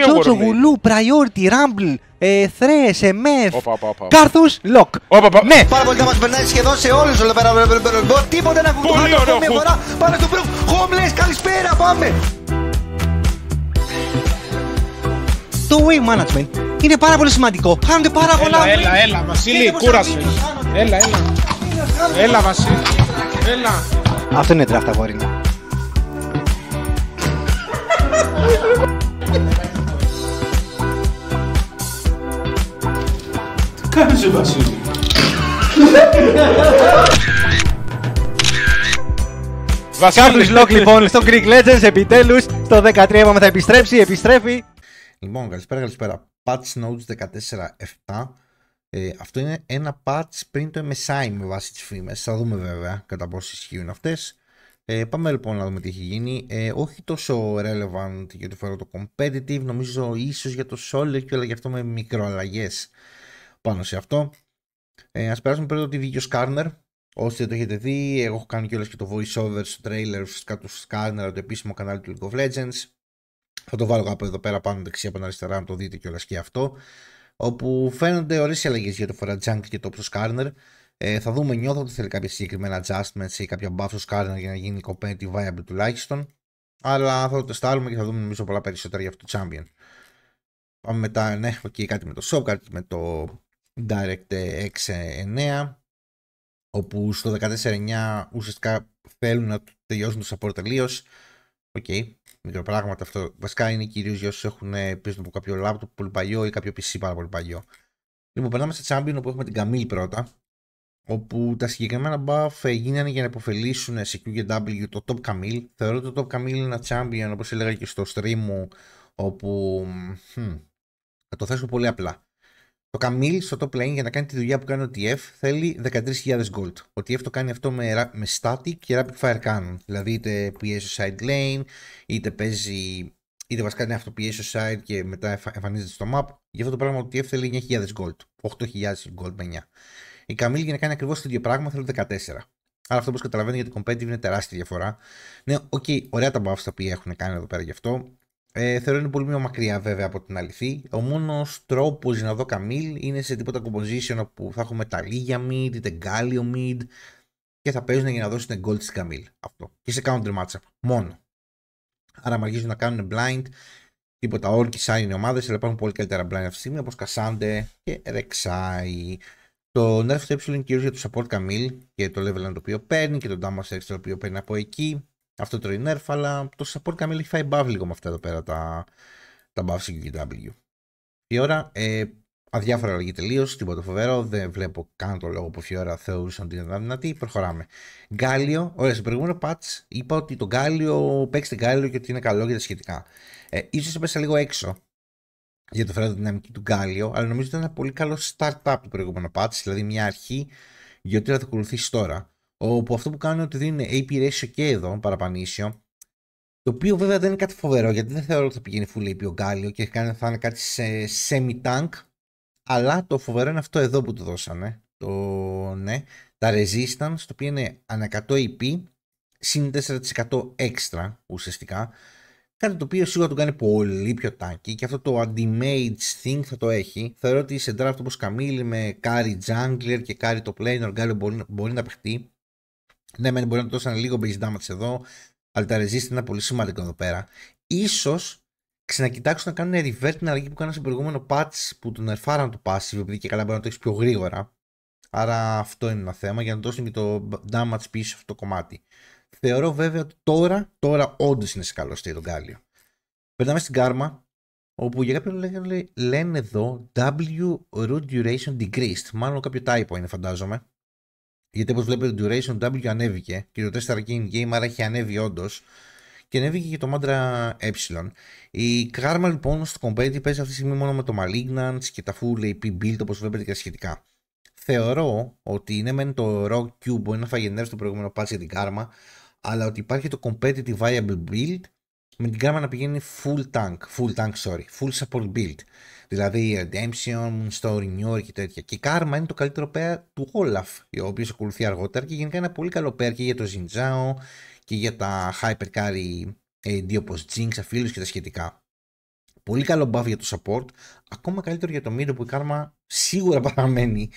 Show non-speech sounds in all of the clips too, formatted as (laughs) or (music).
Τσοτσογουλού, Γουλού, ράμπλ, Ραμπλ, Θρέ, Εμεφ, Κάρθους, Λοκ. Ναι. Πάρα πολύ καλά μας περνάει σχεδόν σε όλους όλα πέρα. Τίποτα να έχουμε Πολύ μια φορά. Πάμε στο πρωί, Homeless, καλησπέρα, πάμε. Το way management είναι πάρα πολύ σημαντικό. Χάνονται πάρα πολλά. Έλα, έλα, Βασίλη, κούρασε. Έλα, έλα. Έλα, Βασίλη. Έλα. Αυτό είναι draft κορίνα. βασίλη! Κάποιος Λοκ λοιπόν στο Greek Legends επιτέλους στο 13 είπαμε θα επιστρέψει, επιστρέφει Λοιπόν καλησπέρα καλησπέρα Patch Notes 14.7 ε, Αυτό είναι ένα patch πριν το MSI με βάση τις φήμες Θα δούμε βέβαια κατά πόσο ισχύουν αυτές ε, πάμε λοιπόν να δούμε τι έχει γίνει. Ε, όχι τόσο relevant για το φορά το competitive, νομίζω ίσως για το solo και όλα γι' αυτό με μικροαλλαγές πάνω σε αυτό. Ε, ας περάσουμε πρώτα το video Σκάρνερ, Όσοι δεν το έχετε δει, εγώ έχω κάνει κιόλας και το voice over στο trailer φυσικά του το επίσημο κανάλι του League of Legends. Θα το βάλω κάπου εδώ πέρα πάνω δεξιά από αριστερά να το δείτε κιόλας και αυτό. Όπου φαίνονται ωραίες αλλαγέ για το φορά junk και το στο Σκάρνερ, Ε, θα δούμε, νιώθω ότι θέλει κάποια συγκεκριμένα adjustments ή κάποια buff στο Σκάρνερ για να γίνει competitive viable τουλάχιστον. Αλλά θα το τεστάρουμε και θα δούμε νομίζω πολλά περισσότερα για αυτό το champion. Πάμε μετά, ναι, και κάτι με το shop, με το Direct 9 όπου στο 14.9 ουσιαστικά θέλουν να τελειώσουν το support τελείως. Οκ, okay, μικροπράγματα αυτό. Βασικά είναι κυρίως για όσους έχουν ε, πίσω από κάποιο laptop πολύ παλιό ή κάποιο PC πάρα πολύ παλιό. Λοιπόν, περνάμε σε Champion όπου έχουμε την Camille πρώτα. Όπου τα συγκεκριμένα buff ε, γίνανε για να υποφελήσουν σε QGW το Top Camille. Θεωρώ ότι το Top Camille είναι ένα champion, όπως έλεγα και στο stream μου, όπου. Hm, θα το θέσω πολύ απλά. Το Καμίλ στο top lane για να κάνει τη δουλειά που κάνει ο TF θέλει 13.000 gold. Ο TF το κάνει αυτό με, με static και rapid fire cannon. Δηλαδή είτε πιέζει ο side lane, είτε παίζει, είτε βασικά είναι αυτό πιέζει ο side και μετά εμφανίζεται στο map. Γι' αυτό το πράγμα ο TF θέλει 9.000 gold. 8.000 gold με 9. Η Καμίλ για να κάνει ακριβώς το ίδιο πράγμα θέλει 14. Αλλά αυτό όπως καταλαβαίνετε για την competitive είναι τεράστια διαφορά. Ναι, οκ, okay, ωραία τα buffs τα οποία έχουν κάνει εδώ πέρα γι' αυτό. Ε, θεωρώ είναι πολύ πιο μακριά βέβαια από την αληθή. Ο μόνος τρόπος για να δω καμίλ είναι σε τίποτα composition όπου θα έχουμε τα λίγια mid, είτε γκάλιο mid και θα παίζουν για να δώσουν gold στην καμίλ. Αυτό. Και σε counter matchup. Μόνο. Άρα μαγίζουν αρχίζουν να κάνουν blind, τίποτα όρκη, σαν είναι ομάδες, αλλά υπάρχουν πολύ καλύτερα blind αυτή τη στιγμή όπως Κασάντε και Ρεξάι. Το nerf του είναι κυρίως για το support καμίλ και το level το οποίο παίρνει και το damage το οποίο παίρνει από εκεί αυτό το Renerf, αλλά το support καμία έχει φάει μπαύ λίγο με αυτά εδώ πέρα τα, τα buffs και W. ώρα, ε, αδιάφορα αλλαγή τελείως, τίποτα φοβερό, δεν βλέπω καν το λόγο που η ώρα θεωρούσαν ότι είναι δυνατή, προχωράμε. Γκάλιο, ωραία, στο προηγούμενο patch είπα ότι το Γκάλιο, παίξτε Γκάλιο και ότι είναι καλό για τα σχετικά. Ε, ίσως έπεσα λίγο έξω για το φρέντο δυναμική του Γκάλιο, αλλά νομίζω ότι ήταν ένα πολύ καλό startup το προηγούμενο patch, δηλαδή μια αρχή για ό,τι θα ακολουθήσει τώρα όπου αυτό που κάνουν είναι ότι δίνουν AP ratio και εδώ, παραπανήσιο, το οποίο βέβαια δεν είναι κάτι φοβερό, γιατί δεν θεωρώ ότι θα πηγαίνει full AP ο Γκάλιο και θα είναι κάτι σε semi-tank, αλλά το φοβερό είναι αυτό εδώ που του δώσανε, το, ναι, τα resistance, το οποίο είναι ανά 100 AP, συν 4% extra ουσιαστικά, Κάτι το οποίο σίγουρα τον κάνει πολύ πιο τάκι και αυτό το anti-mage thing θα το έχει. Θεωρώ ότι σε draft όπως Καμίλη με carry Jungler και carry το Planer, ο Γκάλιο μπορεί, μπορεί, να παιχτεί. Ναι, μεν μπορεί να του δώσανε λίγο base damage εδώ, αλλά τα resist είναι πολύ σημαντικό εδώ πέρα. σω ξανακοιτάξουν να κάνουν revert την αλλαγή που κάνανε στο προηγούμενο patch που τον ερφάραν το passive, επειδή και καλά μπορεί να το έχεις πιο γρήγορα. Άρα αυτό είναι ένα θέμα για να δώσουν και το damage πίσω αυτό το κομμάτι. Θεωρώ βέβαια ότι τώρα, τώρα όντως είναι σε καλό τον Γκάλιο. Περνάμε στην κάρμα, όπου για κάποιον λένε, λένε εδώ W root duration decreased. Μάλλον κάποιο typo είναι, φαντάζομαι. Γιατί όπως βλέπετε, το duration W ανέβηκε και το 4 game game, άρα έχει ανέβει όντως. Και ανέβηκε και το μάντρα ε. Η Karma λοιπόν στο competitive παίζει αυτή τη στιγμή μόνο με το Malignant και τα full AP build όπως βλέπετε και σχετικά. Θεωρώ ότι είναι μεν το Rogue Cube, να φαγενεύσει στο προηγούμενο patch για την Karma, αλλά ότι υπάρχει το competitive viable build με την κάμερα να πηγαίνει full tank, full tank sorry, full support build. Δηλαδή Redemption, Story New York και τέτοια. Και η Karma είναι το καλύτερο pair του Olaf, ο οποίος ακολουθεί αργότερα και γενικά είναι ένα πολύ καλό pair και για το Zinjao και για τα Hyper Carry AD ε, όπως Jinx, Αφίλους και τα σχετικά. Πολύ καλό buff για το support, ακόμα καλύτερο για το mid που η Karma σίγουρα (laughs) παραμένει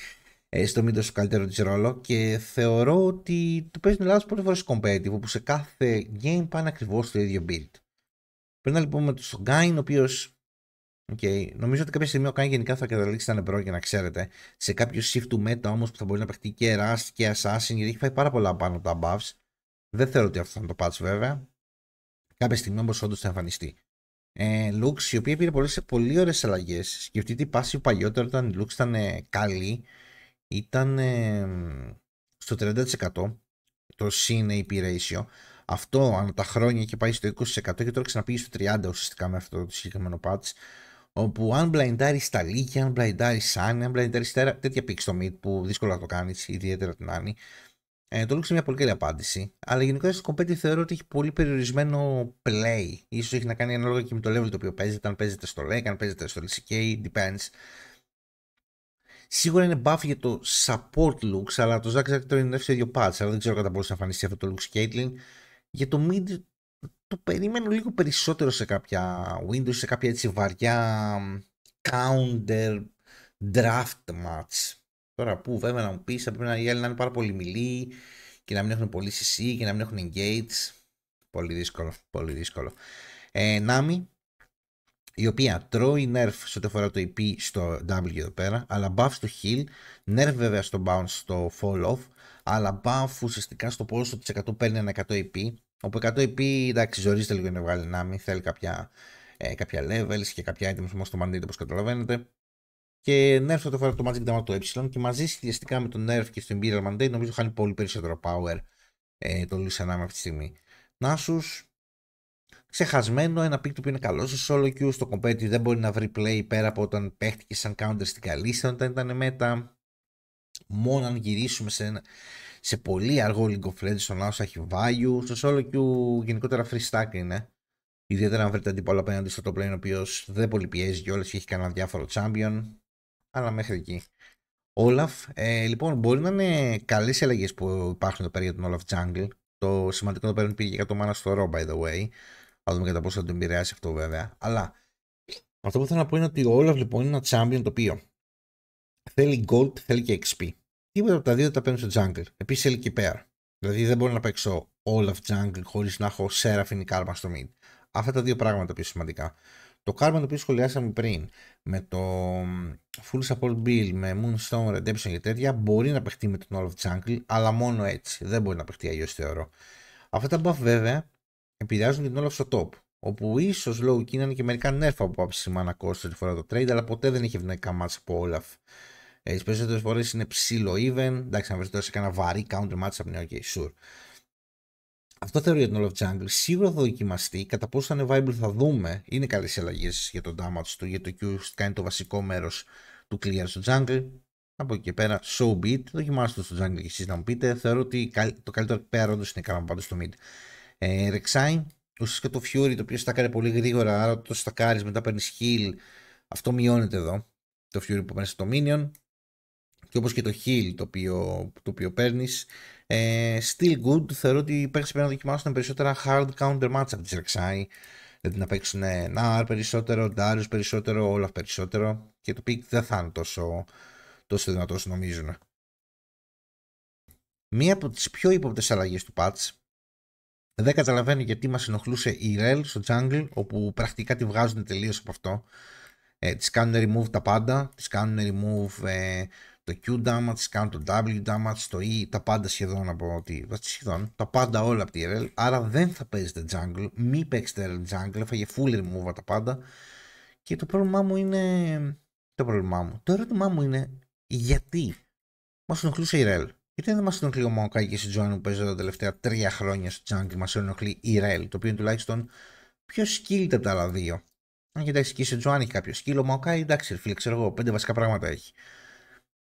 ε, στο μύτο στο καλύτερο της ρόλο και θεωρώ ότι το του Ελλάδα πρώτη φορά στο competitive όπου σε κάθε game πάνε ακριβώς το ίδιο build. Πριν λοιπόν με τον Γκάιν, ο οποίος. Okay, νομίζω ότι κάποια στιγμή ο Γκάιν γενικά θα καταλήξει να είναι για να ξέρετε. Σε κάποιο shift του meta όμως που θα μπορεί να παιχτεί και Rust και Assassin, γιατί έχει φάει πάρα πολλά πάνω τα buffs. Δεν θέλω ότι αυτό θα είναι το patch βέβαια. Κάποια στιγμή όμως όντως θα εμφανιστεί. Ε, Lux, η οποία πήρε πολλές, πολύ ωραίες αλλαγές. Σκεφτείτε η πάση παλιότερα όταν η Lux ήταν ε, καλή, ήταν ε, στο 30% το sy'n ratio αυτό ανά τα χρόνια είχε πάει στο 20% και τώρα ξαναπήγε στο 30% ουσιαστικά με αυτό το συγκεκριμένο patch. Όπου αν μπλαϊντάρει στα λίκια, αν μπλαϊντάρει σαν, αν μπλαϊντάρει τέτοια πίξ στο mid που δύσκολο να το κάνεις, ιδιαίτερα την Άννη, ε, το Lux είναι μια πολύ καλή απάντηση. Αλλά γενικά στο κομπέτι θεωρώ ότι έχει πολύ περιορισμένο play. Ίσως έχει να κάνει ανάλογα και με το level το οποίο παίζεται. Αν παίζεται στο Lake, αν παίζεται στο LCK, depends. Σίγουρα είναι buff για το support looks, αλλά το Zack Zack το είναι το ίδιο patch. Αλλά δεν ξέρω κατά πόσο θα εμφανιστεί αυτό το Lux Caitlyn για το mid το περιμένω λίγο περισσότερο σε κάποια Windows, σε κάποια έτσι βαριά counter draft match. Τώρα που βέβαια να μου πεις θα πρέπει να οι άλλοι να είναι πάρα πολύ μιλοί και να μην έχουν πολύ CC και να μην έχουν engage. Πολύ δύσκολο, πολύ δύσκολο. Ε, Νάμι, η οποία τρώει nerf σε ό,τι αφορά το EP στο W εδώ πέρα, αλλά buff στο heal, nerf βέβαια στο bounce στο fall off, αλλά buff ουσιαστικά στο πόσο της 100 παίρνει ένα 100 EP, Όπου επί, εντάξει, ζορίζεται λίγο να βγάλει δυνάμει, θέλει κάποια, ε, κάποια levels και κάποια items όμως στο το όπω όπως καταλαβαίνετε. Και nerf θα το φορά το Magic Damage του ε και μαζί σχεδιαστικά με το nerf και στο Imperial Mandate νομίζω χάνει πολύ περισσότερο power ε, το Lucian Sanami αυτή τη στιγμή. Νάσους, ξεχασμένο, ένα pick του που είναι καλό σε solo queue, στο competitive δεν μπορεί να βρει play πέρα από όταν παίχτηκε σαν counter στην καλή, όταν ήταν meta. Μόνο αν γυρίσουμε σε ένα, σε πολύ αργό League of Legends, στον Άωσα έχει value, στο solo queue γενικότερα free stack είναι. Ιδιαίτερα αν βρείτε αντίπαλο απέναντι στο top lane ο οποίος δεν πολύ πιέζει κιόλας και έχει κανένα διάφορο champion. Αλλά μέχρι εκεί. Όλαφ, ε, λοιπόν, μπορεί να είναι καλές οι που υπάρχουν εδώ πέρα για τον Όλαφ Jungle. Το σημαντικό εδώ πέρα είναι πήγε 100 μάνα στο ρο, by the way. Θα δούμε κατά πόσο θα τον επηρεάσει αυτό βέβαια. Αλλά αυτό που θέλω να πω είναι ότι ο Όλαφ λοιπόν είναι ένα champion το οποίο θέλει gold, θέλει και XP. Τίποτα από τα δύο τα παίρνω στο jungle. Επίσης και πέρα. Δηλαδή δεν μπορώ να παίξω olaf of jungle χωρίς να έχω Seraphine ή Karma στο mid. Αυτά τα δύο πράγματα πιο σημαντικά. Το Karma το οποίο σχολιάσαμε πριν με το Full Support Build, με Moonstone Redemption και τέτοια μπορεί να παιχτεί με τον All of Jungle, αλλά μόνο έτσι. Δεν μπορεί να παιχτεί αλλιώς θεωρώ. Αυτά τα buff βέβαια επηρεάζουν και τον All of στο top. Όπου ίσως λόγω key είναι και μερικά nerf από άψη μάνα κόστο τη φορά το trade, αλλά ποτέ δεν είχε βγει μάτσα από Olaf ε, τι περισσότερες φορές είναι ψήλο even. Εντάξει, να βρεις τώρα σε κανένα βαρύ counter match από την OK, sure. Αυτό θεωρώ για τον All Jungle. Σίγουρα θα δοκιμαστεί. Κατά πόσο θα είναι viable θα δούμε. Είναι καλές αλλαγές για τον damage του, γιατί το Q κάνει το βασικό μέρος του clear στο jungle. Από εκεί και πέρα, so be it. Δοκιμάστε το στο jungle και εσείς να μου πείτε. Θεωρώ ότι το καλύτερο pair όντω είναι καλά πάντως στο mid. Ε, Rexine, ουσιαστικά το Fury το οποίο στακάρει πολύ γρήγορα, άρα το στακάρεις μετά παίρνεις heal. Αυτό μειώνεται εδώ. Το Fury που παίρνεις στο Minion και όπως και το Heal το οποίο, το οποίο παίρνεις ε, still good θεωρώ ότι παίρνει πρέπει να δοκιμάσουν περισσότερα hard counter match από τη Rek'Sai δηλαδή να παίξουν Νάρ περισσότερο, Darius περισσότερο, Όλαφ περισσότερο και το pick δεν θα είναι τόσο, τόσο δυνατός νομίζουν Μία από τις πιο ύποπτες αλλαγές του patch δεν καταλαβαίνω γιατί μας ενοχλούσε η Rel στο jungle όπου πρακτικά τη βγάζουν τελείως από αυτό ε, τις κάνουν remove τα πάντα, τις κάνουν remove ε, το Q damage, κάνουν το W damage, το E, τα πάντα σχεδόν από ότι. Σχεδόν, τα πάντα όλα από τη RL. Άρα δεν θα παίζετε jungle. Μη παίξετε RL jungle. Έφαγε full remove τα πάντα. Και το πρόβλημά μου είναι. Το πρόβλημά μου. Το ερώτημά μου είναι γιατί μας ενοχλούσε η RL. Γιατί δεν μας ενοχλεί ο Μαοκάκη και η Τζοάνι που παίζονται τα τελευταία τρία χρόνια στο jungle. Μας ενοχλεί η RL. Το οποίο είναι τουλάχιστον πιο σκύλτα από τα άλλα δύο. Αν κοιτάξεις και η Σετζουάν έχει κάποιο σκύλο, εντάξει, φίλε, ξέρω εγώ, πέντε βασικά πράγματα έχει.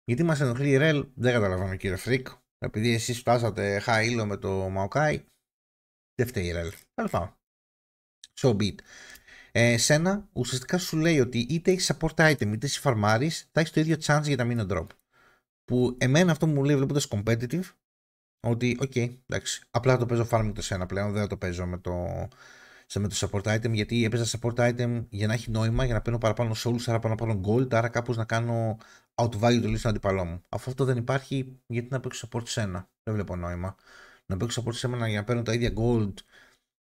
Γιατί μας ενοχλεί η Ρελ, δεν καταλαβαίνω κύριε Φρικ. Επειδή εσείς φτάσατε χαίλο με το Μαοκάι, δεν φταίει η Ρελ. Τέλος So be Ε, σένα ουσιαστικά σου λέει ότι είτε έχεις support item είτε έχεις φαρμάρι, θα έχεις το ίδιο chance για τα minion drop. Που εμένα αυτό μου λέει βλέποντας competitive, ότι οκ, okay, εντάξει, απλά το παίζω farming το σένα πλέον, δεν το παίζω με το σε με το support item γιατί έπαιζα support item για να έχει νόημα, για να παίρνω παραπάνω souls, άρα παραπάνω gold, άρα κάπως να κάνω outvalue το λύσιο αντιπαλό μου. Αφού αυτό δεν υπάρχει, γιατί να παίξω support σε ένα. Δεν βλέπω νόημα. Να παίξω support σε ένα για να παίρνω τα ίδια gold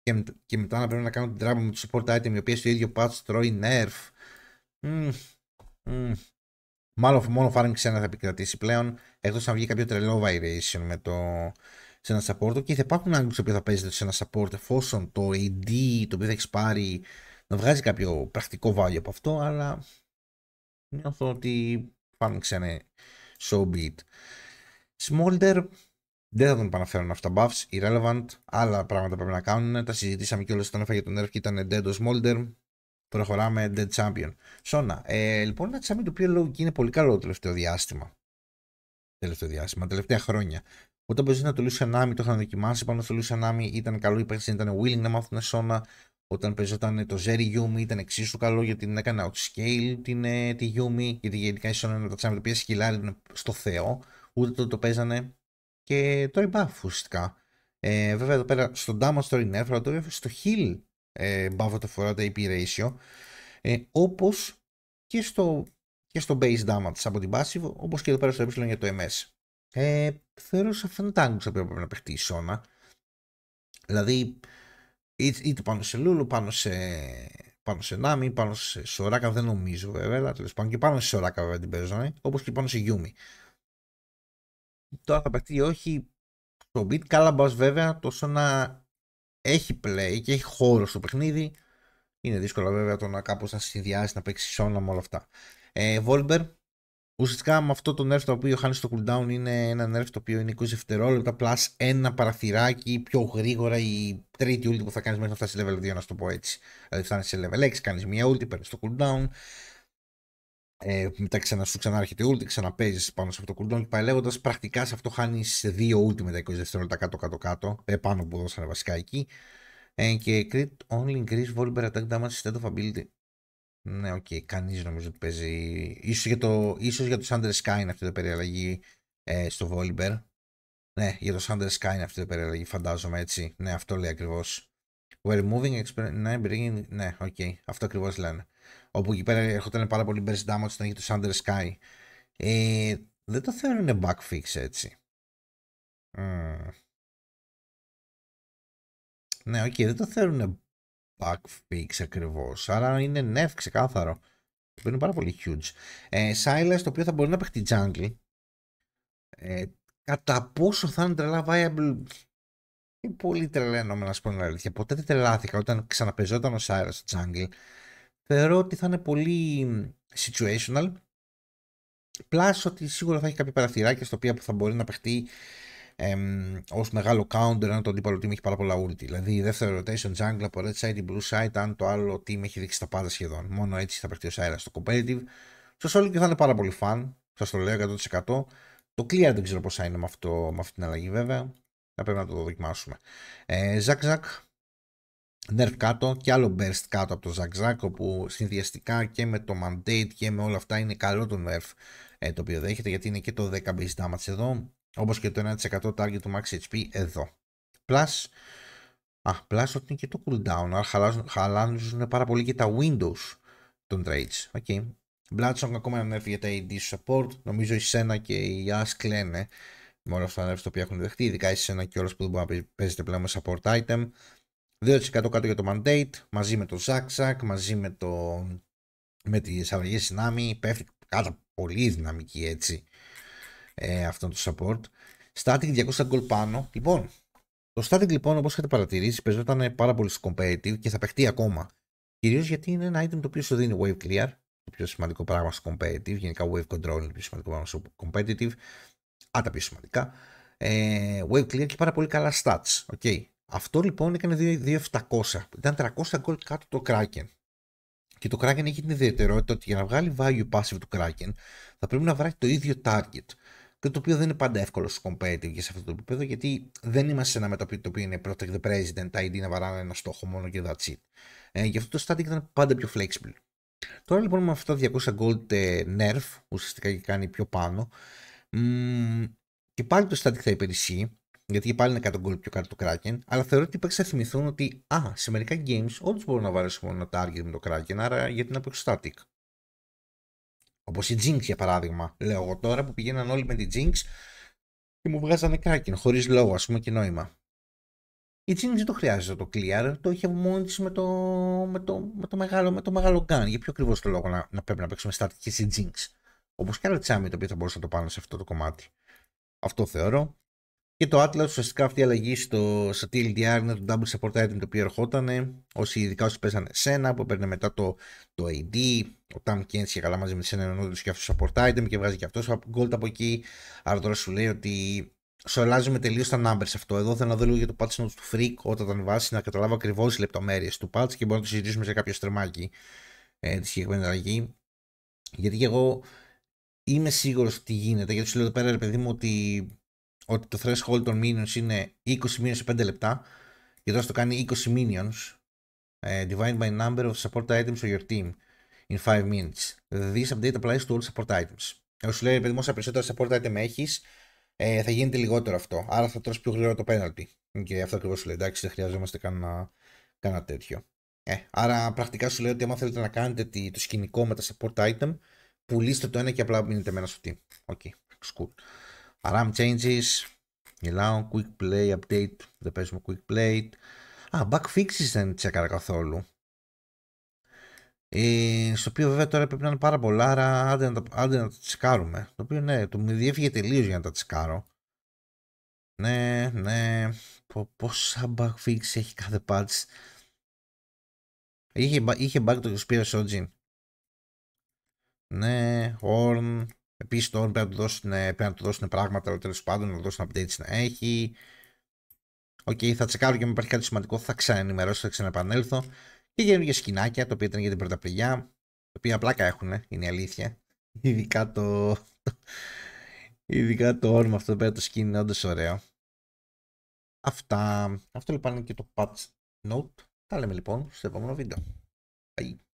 και, και μετά να πρέπει να κάνω την τράμπα με το support item η οποία στο ίδιο patch τρώει nerf. Mm, mm. Μάλλον μόνο farming ξένα θα επικρατήσει πλέον, εκτός να βγει κάποιο τρελό variation με το, σε ένα support. Και θα υπάρχουν Άγγλους που θα παίζετε σε ένα support εφόσον το AD το οποίο θα έχεις πάρει να βγάζει κάποιο πρακτικό value από αυτό, αλλά νιώθω ότι πάνε ξένε so be it. Smolder, δεν θα τον επαναφέρουν αυτά τα buffs, irrelevant, άλλα πράγματα πρέπει να κάνουν, τα συζητήσαμε και όλα όταν έφαγε τον nerf και ήταν dead ο Smolder, προχωράμε dead champion. Σόνα, ε, λοιπόν ένα champion το οποίο είναι πολύ καλό το τελευταίο διάστημα, τελευταίο διάστημα, τελευταία χρόνια. Όταν παίζανε το Lucian Army το είχαν δοκιμάσει. Πάνω στο Lucian Army ήταν καλό, η ήταν willing να μάθουν σώνα. Όταν παίζονταν το Zeri Yumi ήταν εξίσου καλό γιατί την έκανε outscale την, ε, τη Yumi. Γιατί γενικά η σώνα είναι τα τσάμια τα στο Θεό. Ούτε το, το παίζανε. Και το rebuff ουσιαστικά. Ε, βέβαια εδώ πέρα στον damage το Nerf, ε, το έφερε στο heal ε, buff το φορά τα AP ratio. Ε, Όπως και στο, και στο base damage από την passive, όπως και εδώ πέρα στο ε για το MS. Ε, θεωρώ σαν φαντάγκο που έπρεπε να παιχτεί η Σόνα. Δηλαδή, είτε πάνω σε Λούλου, πάνω σε, πάνω σε Νάμι, πάνω σε Σοράκα, δεν νομίζω βέβαια, αλλά τέλος πάντων και πάνω σε Σοράκα βέβαια την παίζανε, όπως και πάνω σε Γιούμι. Τώρα θα παιχτεί όχι το Beat Calabas βέβαια, τόσο να έχει play και έχει χώρο στο παιχνίδι. Είναι δύσκολο βέβαια το να κάπως να συνδυάσει, να παίξει σώνα με όλα αυτά. Ε, Ουσιαστικά με αυτό το nerf το οποίο χάνεις στο cooldown είναι ένα nerf το οποίο είναι 20 δευτερόλεπτα plus ένα παραθυράκι πιο γρήγορα η τρίτη ulti που θα κάνεις μέχρι να φτάσεις level 2 να σου το πω έτσι. Δηλαδή φτάνεις σε level 6, κάνεις μια ulti, παίρνεις το cooldown, ε, μετά ξανά σου ξανά έρχεται ulti, παίζεις πάνω σε αυτό το cooldown και πάει πρακτικά σε αυτό χάνεις 2 ulti με τα 20 δευτερόλεπτα κάτω κάτω κάτω, ε, πάνω που δώσανε βασικά εκεί. Ε, και crit only increase volume attack damage instead of ability. Ναι, οκ, okay, κανείς νομίζω ότι παίζει. Ίσως για, το, ίσως για το Thunder Sky είναι αυτή η περιαλλαγή ε, στο Volibear. Ναι, για το Thunder Sky είναι αυτή η περιαλλαγή, φαντάζομαι έτσι. Ναι, αυτό λέει ακριβώς. We're moving, ναι, bringing, ναι, οκ, okay, αυτό ακριβώς λένε. Όπου εκεί πέρα έρχονταν πάρα πολύ burst damage όταν είχε το Thunder Sky. Ε, δεν το bug backfix έτσι. Mm. Ναι, οκ, okay, δεν το θεωρούν pack ακριβώς. Άρα είναι νεφ ξεκάθαρο. είναι πάρα πολύ huge. Ε, Silas το οποίο θα μπορεί να παίχτει jungle. Ε, κατά πόσο θα είναι τρελά viable. Είναι πολύ τρελαίνομαι να σου πω την αλήθεια. Ποτέ δεν τρελάθηκα όταν ξαναπεζόταν ο Silas στο jungle. Θεωρώ ότι θα είναι πολύ situational. Πλάσω ότι σίγουρα θα έχει κάποια παραθυράκια στο οποίο θα μπορεί να παιχτεί Ω ως μεγάλο counter αν το αντίπαλο team έχει πάρα πολλά ulti. Δηλαδή η δεύτερη rotation jungle από red side ή blue side αν το άλλο team έχει δείξει τα πάντα σχεδόν. Μόνο έτσι θα παιχτεί ο Σάιρας στο competitive. Στο solo και θα είναι πάρα πολύ fun, Σας το λέω 100%. Το clear δεν ξέρω πώς θα είναι με, αυτό, με αυτή την αλλαγή βέβαια. Θα πρέπει να το δοκιμάσουμε. Ε, Ζακ Ζακ, nerf κάτω και άλλο burst κάτω από το Ζακ Ζακ, όπου συνδυαστικά και με το mandate και με όλα αυτά είναι καλό το nerf ε, το οποίο δέχεται, γιατί είναι και το 10 base damage εδώ όπως και το 1% target του max HP εδώ. Plus, α, plus ότι είναι και το cooldown, αλλά χαλάζουν, χαλάζουν πάρα πολύ και τα windows των trades. Okay. Bloodsong ακόμα να έρθει για τα AD support, νομίζω η Σένα και η Ask λένε. με όλα αυτά τα nerfs τα έχουν δεχτεί, ειδικά η Σένα και όλος που δεν μπορεί να παίζετε πλέον με support item. 2% κάτω για το mandate, μαζί με το Zack μαζί με, το, με τις αλλαγές πέφτει κάτω πολύ δυναμική έτσι ε, αυτόν το support. Static 200 γκολ πάνω. Λοιπόν, το Static λοιπόν όπως έχετε παρατηρήσει παίζονταν πάρα πολύ competitive και θα παιχτεί ακόμα. Κυρίως γιατί είναι ένα item το οποίο σου δίνει wave clear, το πιο σημαντικό πράγμα στο competitive, γενικά wave control είναι το πιο σημαντικό πράγμα στο competitive, Α, τα πιο σημαντικά. Ε, wave clear και πάρα πολύ καλά stats. Okay. Αυτό λοιπόν έκανε 2.700. Ήταν 300 gold κάτω το Kraken. Και το Kraken έχει την ιδιαιτερότητα ότι για να βγάλει value passive του Kraken θα πρέπει να βράχει το ίδιο target και το οποίο δεν είναι πάντα εύκολο στο competitive και σε αυτό το επίπεδο, γιατί δεν είμαστε σε ένα μεταπίτη το οποίο είναι protect the president, ID να βαράνε ένα στόχο μόνο και that's it. Ε, γι' αυτό το static ήταν πάντα πιο flexible. Τώρα λοιπόν με αυτά τα 200 gold ε, nerf, ουσιαστικά και κάνει πιο πάνω, μ, και πάλι το static θα υπερισχύει, γιατί και πάλι είναι κάτω gold πιο κάτω το Kraken, αλλά θεωρώ ότι οι παίκτες θα θυμηθούν ότι α, σε μερικά games όντως μπορούν να βαρέσουν μόνο ένα target με το Kraken, άρα γιατί να παίξω static. Όπως η Jinx για παράδειγμα. Λέω εγώ τώρα που πηγαίναν όλοι με την Jinx και μου βγάζανε κράκιν, χωρίς λόγο ας πούμε και νόημα. Η Jinx δεν το χρειάζεται το clear, το είχε μόνη της με, το, με, το μεγάλο, με το μεγάλο gun. Για ποιο ακριβώς το λόγο να, να πρέπει να παίξουμε και στην Jinx. Όπως και άλλα τσάμι το οποίο θα μπορούσαν να το πάνε σε αυτό το κομμάτι. Αυτό θεωρώ. Και το Atlas ουσιαστικά αυτή η αλλαγή στο, στο TLDR είναι το double support item το οποίο ερχόταν. Όσοι ειδικά όσοι παίζανε σένα που έπαιρνε μετά το, το AD, ο Tam Kench και καλά μαζί με τη σένα και αυτό support item και βγάζει και αυτός gold από εκεί. Άρα τώρα σου λέει ότι σου αλλάζουμε τελείως τα numbers αυτό. Εδώ θέλω να δω λίγο για το patch notes του Freak όταν τον βάσει να καταλάβω ακριβώς τι λεπτομέρειες του patch και μπορούμε να το συζητήσουμε σε κάποιο στρεμάκι ε, τη συγκεκριμένη αλλαγή. Γιατί και εγώ είμαι σίγουρος τι γίνεται, γιατί σου λέω εδώ πέρα, ρε παιδί μου, ότι ότι το threshold των minions είναι 20 minions σε 5 λεπτά και τώρα το κάνει 20 minions uh, ε, divide by number of support items of your team in 5 minutes. This update applies to all support items. Εγώ σου λέει, παιδί μου, όσα περισσότερα support item έχεις, ε, θα γίνεται λιγότερο αυτό. Άρα θα τρως πιο γρήγορα το penalty. Και αυτό ακριβώς σου λέει. Εντάξει, δεν χρειαζόμαστε κανένα, τέτοιο. Ε, άρα πρακτικά σου λέει ότι άμα θέλετε να κάνετε το σκηνικό με τα support item, πουλήστε το ένα και απλά μείνετε με στο team. Οκ, okay. cool. RAM changes. Μιλάω. Quick play update. Δεν παίζουμε quick play. Α, back fixes δεν τσέκαρα καθόλου. Ε, στο οποίο βέβαια τώρα πρέπει να είναι πάρα πολλά, άρα άντε να, τα, άντε Το οποίο ναι, το μου διέφυγε τελείως για να τα τσικάρω Ναι, ναι. Πόσα bug Fixes έχει κάθε patch. Είχε, είχε bug το Spear Sojin. Ναι, Horn, Επίσης, το πρέπει να του δώσουν, ε, πρέπει να του δώσουν πράγματα, αλλά τέλος πάντων να του δώσουν updates να έχει. Οκ, θα τσεκάρω και αν υπάρχει κάτι σημαντικό, θα ξαναενημερώσω, θα ξαναεπανέλθω. Και καινούργια σκηνάκια, τα οποία ήταν για την πρωταπριλιά, τα οποία πλάκα έχουν, είναι η αλήθεια. (laughs) Ειδικά το. Ειδικά το όνομα αυτό πέρα το skin είναι όντως ωραίο. Αυτά. Αυτό λοιπόν είναι και το patch note. Τα λέμε λοιπόν στο επόμενο βίντεο. Bye.